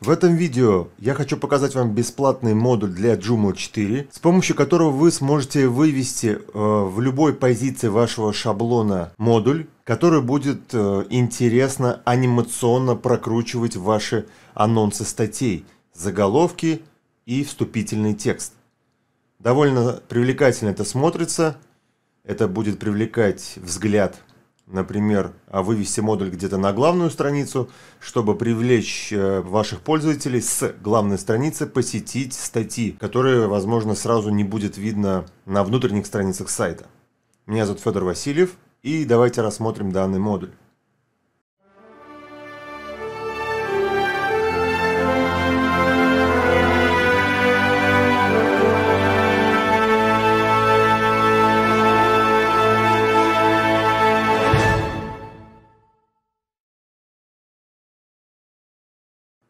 В этом видео я хочу показать вам бесплатный модуль для Joomla 4, с помощью которого вы сможете вывести э, в любой позиции вашего шаблона модуль, который будет э, интересно анимационно прокручивать ваши анонсы статей, заголовки и вступительный текст. Довольно привлекательно это смотрится, это будет привлекать взгляд например, а вывести модуль где-то на главную страницу, чтобы привлечь э, ваших пользователей с главной страницы посетить статьи, которые, возможно, сразу не будет видно на внутренних страницах сайта. Меня зовут Федор Васильев, и давайте рассмотрим данный модуль.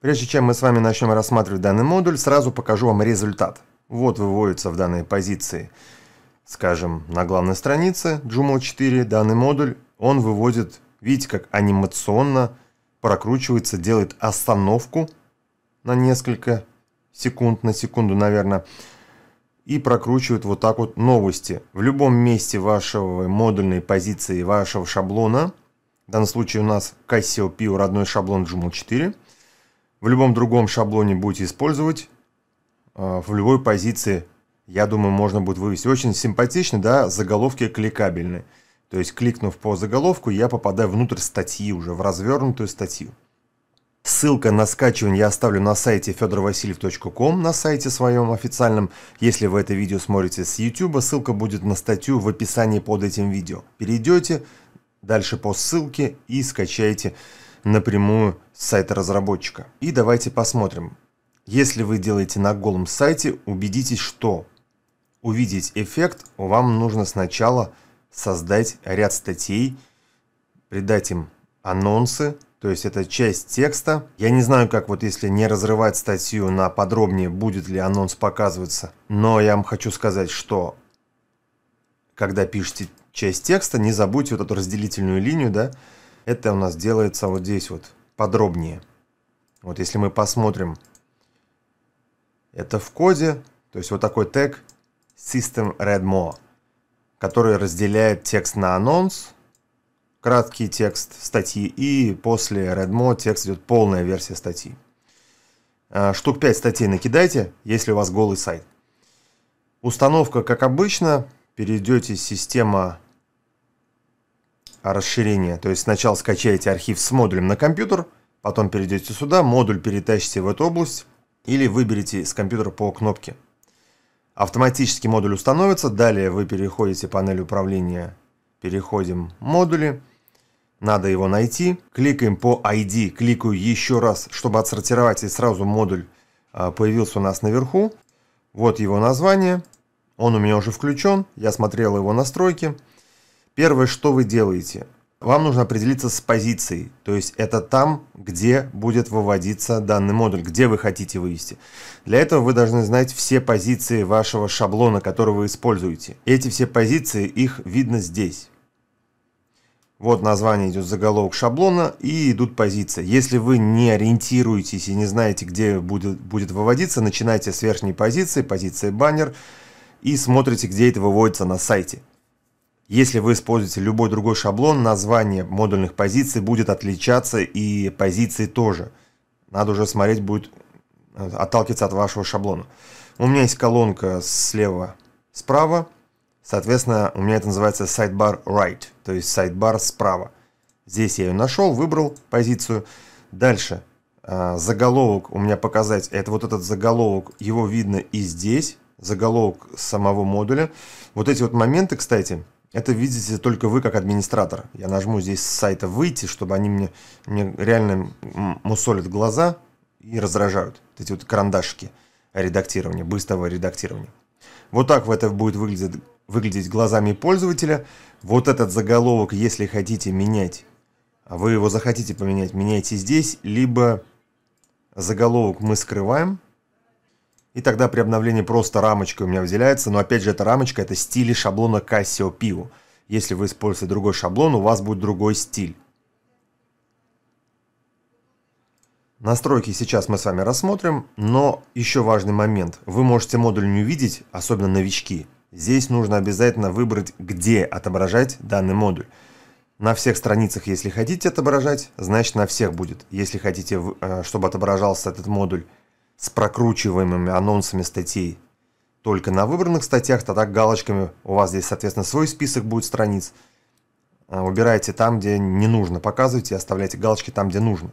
Прежде чем мы с вами начнем рассматривать данный модуль, сразу покажу вам результат. Вот выводится в данной позиции, скажем, на главной странице Joomla 4 данный модуль. Он выводит, видите, как анимационно прокручивается, делает остановку на несколько секунд, на секунду, наверное, и прокручивает вот так вот новости. В любом месте вашего модульной позиции, вашего шаблона, в данном случае у нас Cassiopeia, родной шаблон Joomla 4, в любом другом шаблоне будете использовать, э, в любой позиции, я думаю, можно будет вывести. Очень симпатично, да, заголовки кликабельны. То есть, кликнув по заголовку, я попадаю внутрь статьи уже, в развернутую статью. Ссылка на скачивание я оставлю на сайте fedorvasiliev.com, на сайте своем официальном. Если вы это видео смотрите с YouTube, ссылка будет на статью в описании под этим видео. Перейдете, дальше по ссылке и скачайте напрямую с сайта разработчика. И давайте посмотрим. Если вы делаете на голом сайте, убедитесь, что увидеть эффект вам нужно сначала создать ряд статей, придать им анонсы, то есть это часть текста. Я не знаю, как вот если не разрывать статью на подробнее, будет ли анонс показываться, но я вам хочу сказать, что когда пишете часть текста, не забудьте вот эту разделительную линию, да, это у нас делается вот здесь вот подробнее. Вот если мы посмотрим, это в коде, то есть вот такой тег System Read More, который разделяет текст на анонс, краткий текст статьи, и после Read More текст идет полная версия статьи. А, штук 5 статей накидайте, если у вас голый сайт. Установка, как обычно, перейдете система расширения. То есть сначала скачаете архив с модулем на компьютер, потом перейдете сюда, модуль перетащите в эту область или выберите с компьютера по кнопке. Автоматически модуль установится, далее вы переходите панель управления, переходим модули, надо его найти, кликаем по ID, кликаю еще раз, чтобы отсортировать и сразу модуль а, появился у нас наверху. Вот его название – он у меня уже включен, я смотрел его настройки. Первое, что вы делаете, вам нужно определиться с позицией, то есть это там, где будет выводиться данный модуль, где вы хотите вывести. Для этого вы должны знать все позиции вашего шаблона, который вы используете. Эти все позиции, их видно здесь. Вот название идет заголовок шаблона и идут позиции. Если вы не ориентируетесь и не знаете, где будет, будет выводиться, начинайте с верхней позиции, позиции баннер, и смотрите, где это выводится на сайте. Если вы используете любой другой шаблон, название модульных позиций будет отличаться и позиции тоже. Надо уже смотреть, будет э, отталкиваться от вашего шаблона. У меня есть колонка слева справа, соответственно, у меня это называется sidebar right, то есть sidebar справа. Здесь я ее нашел, выбрал позицию. Дальше э, заголовок у меня показать, это вот этот заголовок, его видно и здесь, заголовок самого модуля. Вот эти вот моменты, кстати, это видите только вы как администратор. Я нажму здесь с сайта «Выйти», чтобы они мне, мне реально мусолят глаза и раздражают. Вот эти вот карандашики редактирования, быстрого редактирования. Вот так вот это будет выглядеть, выглядеть глазами пользователя. Вот этот заголовок, если хотите менять, а вы его захотите поменять, меняйте здесь, либо заголовок мы скрываем – и тогда при обновлении просто рамочка у меня выделяется. Но опять же, эта рамочка – это стиль шаблона Casio Pio. Если вы используете другой шаблон, у вас будет другой стиль. Настройки сейчас мы с вами рассмотрим, но еще важный момент. Вы можете модуль не увидеть, особенно новички. Здесь нужно обязательно выбрать, где отображать данный модуль. На всех страницах, если хотите отображать, значит на всех будет. Если хотите, э, чтобы отображался этот модуль с прокручиваемыми анонсами статей. Только на выбранных статьях, тогда галочками у вас здесь, соответственно, свой список будет страниц. Убирайте а, там, где не нужно, показывайте и оставляйте галочки там, где нужно.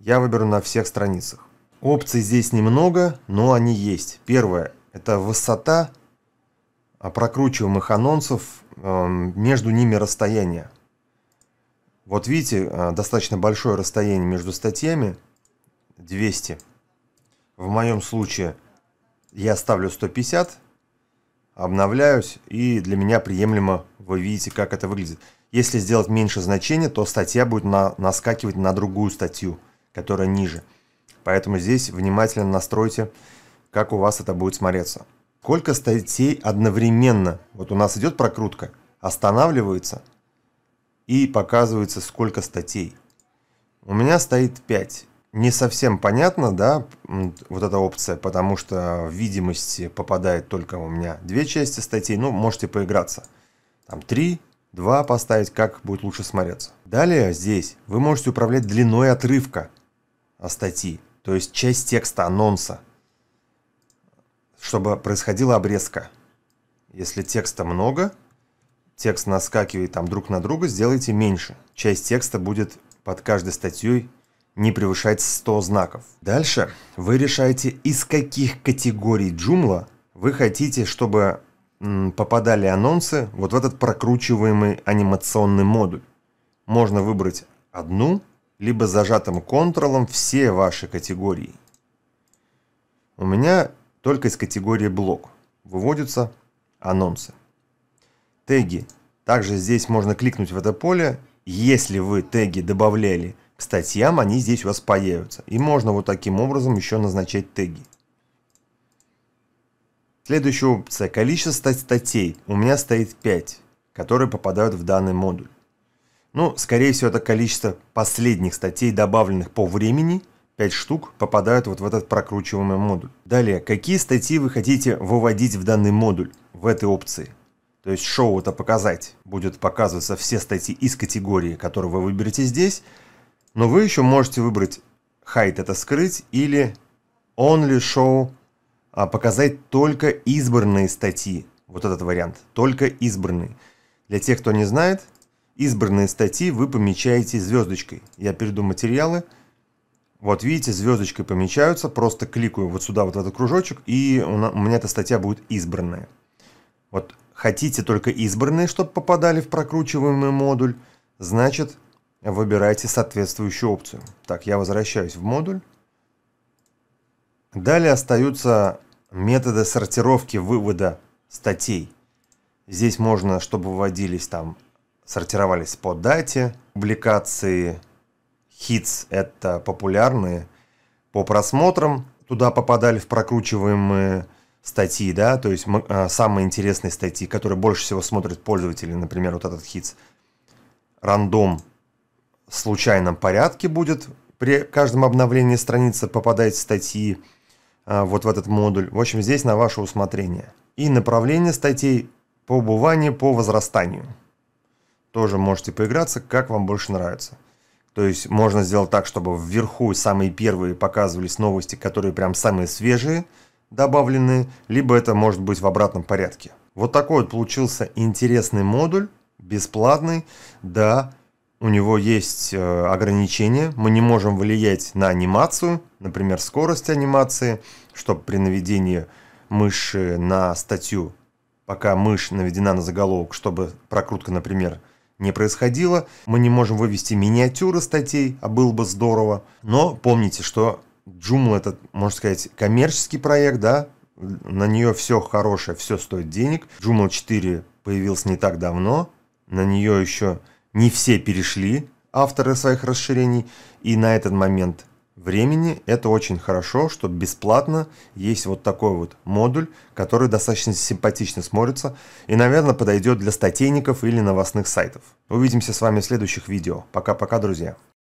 Я выберу на всех страницах. Опций здесь немного, но они есть. Первое – это высота а, прокручиваемых анонсов, эм, между ними расстояние. Вот видите, э, достаточно большое расстояние между статьями – 200. В моем случае я ставлю 150, обновляюсь, и для меня приемлемо, вы видите, как это выглядит. Если сделать меньше значения, то статья будет на, наскакивать на другую статью, которая ниже. Поэтому здесь внимательно настройте, как у вас это будет смотреться. Сколько статей одновременно? Вот у нас идет прокрутка, останавливается и показывается, сколько статей. У меня стоит 5 не совсем понятно, да, вот эта опция, потому что в видимости попадает только у меня две части статей, ну, можете поиграться. Там три, два поставить, как будет лучше смотреться. Далее здесь вы можете управлять длиной отрывка о а, статьи, то есть часть текста анонса, чтобы происходила обрезка. Если текста много, текст наскакивает там друг на друга, сделайте меньше. Часть текста будет под каждой статьей не превышать 100 знаков. Дальше вы решаете, из каких категорий Joomla вы хотите, чтобы попадали анонсы вот в этот прокручиваемый анимационный модуль. Можно выбрать одну, либо зажатым контролом все ваши категории. У меня только из категории блок выводятся анонсы. Теги. Также здесь можно кликнуть в это поле. Если вы теги добавляли статьям они здесь у вас появятся. И можно вот таким образом еще назначать теги. Следующая опция. Количество статей. У меня стоит 5, которые попадают в данный модуль. Ну, скорее всего, это количество последних статей, добавленных по времени. 5 штук попадают вот в этот прокручиваемый модуль. Далее, какие статьи вы хотите выводить в данный модуль в этой опции? То есть шоу это показать. Будет показываться все статьи из категории, которые вы выберете здесь. Но вы еще можете выбрать «Hide» — это «Скрыть» или «Only Show» а показать только избранные статьи. Вот этот вариант. Только избранные. Для тех, кто не знает, избранные статьи вы помечаете звездочкой. Я перейду материалы. Вот видите, звездочкой помечаются. Просто кликаю вот сюда, вот в этот кружочек, и у меня эта статья будет избранная. Вот хотите только избранные, чтобы попадали в прокручиваемый модуль, значит выбираете соответствующую опцию. Так, я возвращаюсь в модуль. Далее остаются методы сортировки вывода статей. Здесь можно, чтобы выводились там, сортировались по дате публикации. Хитс – это популярные. По просмотрам туда попадали в прокручиваемые статьи, да, то есть а, самые интересные статьи, которые больше всего смотрят пользователи, например, вот этот хитс. Рандом случайном порядке будет при каждом обновлении страницы попадать статьи а, вот в этот модуль. В общем, здесь на ваше усмотрение. И направление статей по убыванию, по возрастанию. Тоже можете поиграться, как вам больше нравится. То есть можно сделать так, чтобы вверху самые первые показывались новости, которые прям самые свежие добавлены, либо это может быть в обратном порядке. Вот такой вот получился интересный модуль, бесплатный, да, у него есть э, ограничения, мы не можем влиять на анимацию, например, скорость анимации, чтобы при наведении мыши на статью, пока мышь наведена на заголовок, чтобы прокрутка, например, не происходила, Мы не можем вывести миниатюры статей, а было бы здорово. Но помните, что Joomla это, можно сказать, коммерческий проект, да, на нее все хорошее, все стоит денег. Joomla 4 появился не так давно, на нее еще не все перешли, авторы своих расширений, и на этот момент времени это очень хорошо, что бесплатно есть вот такой вот модуль, который достаточно симпатично смотрится и, наверное, подойдет для статейников или новостных сайтов. Увидимся с вами в следующих видео. Пока-пока, друзья!